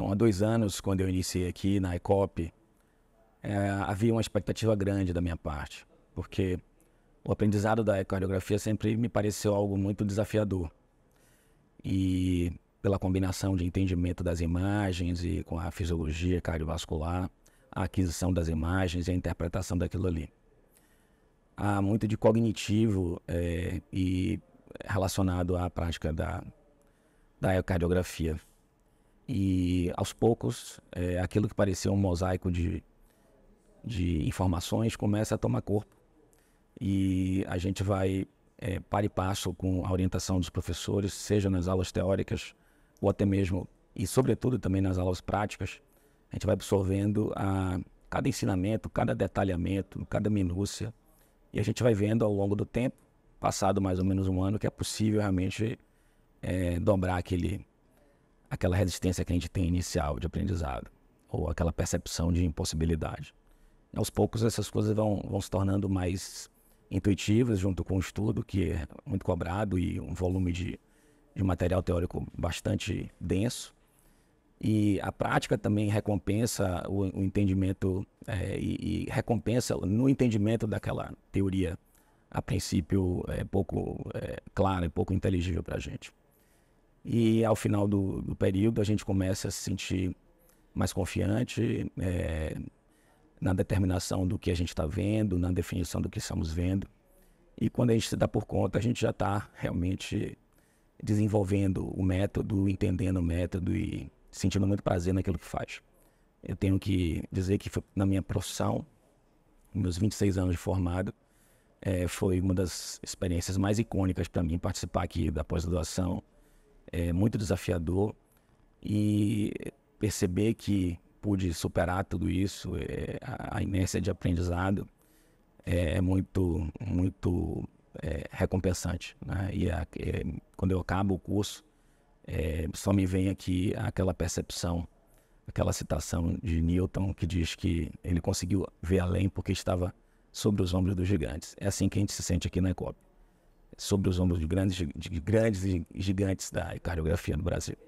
Então, há dois anos, quando eu iniciei aqui na ICOP, é, havia uma expectativa grande da minha parte, porque o aprendizado da ecocardiografia sempre me pareceu algo muito desafiador. E pela combinação de entendimento das imagens e com a fisiologia cardiovascular, a aquisição das imagens e a interpretação daquilo ali. Há muito de cognitivo é, e relacionado à prática da, da ecocardiografia. E aos poucos, é, aquilo que parecia um mosaico de, de informações começa a tomar corpo. E a gente vai é, par e passo com a orientação dos professores, seja nas aulas teóricas ou até mesmo, e sobretudo também nas aulas práticas, a gente vai absorvendo a, cada ensinamento, cada detalhamento, cada minúcia, e a gente vai vendo ao longo do tempo, passado mais ou menos um ano, que é possível realmente é, dobrar aquele, aquela resistência que a gente tem inicial de aprendizado, ou aquela percepção de impossibilidade. Aos poucos, essas coisas vão, vão se tornando mais intuitivas, junto com o estudo, que é muito cobrado e um volume de, de material teórico bastante denso. E a prática também recompensa o, o entendimento é, e, e, recompensa no entendimento daquela teoria, a princípio, é pouco é, clara e pouco inteligível para a gente. E ao final do, do período, a gente começa a se sentir mais confiante é, na determinação do que a gente está vendo, na definição do que estamos vendo. E quando a gente se dá por conta, a gente já está realmente desenvolvendo o método, entendendo o método e sentindo muito prazer naquilo que faz. Eu tenho que dizer que na minha profissão, meus 26 anos de formado, é, foi uma das experiências mais icônicas para mim participar aqui da pós-graduação é muito desafiador e perceber que pude superar tudo isso, é, a, inércia de aprendizado é, é muito, muito é, recompensante. Né? E a, é, quando eu acabo o curso, é, só me vem aqui aquela percepção, aquela citação de Newton que diz que ele conseguiu ver além porque estava sobre os ombros dos gigantes. É assim que a gente se sente aqui na ECOP sobre os ombros de grandes, de grandes gigantes da cardiografia no Brasil.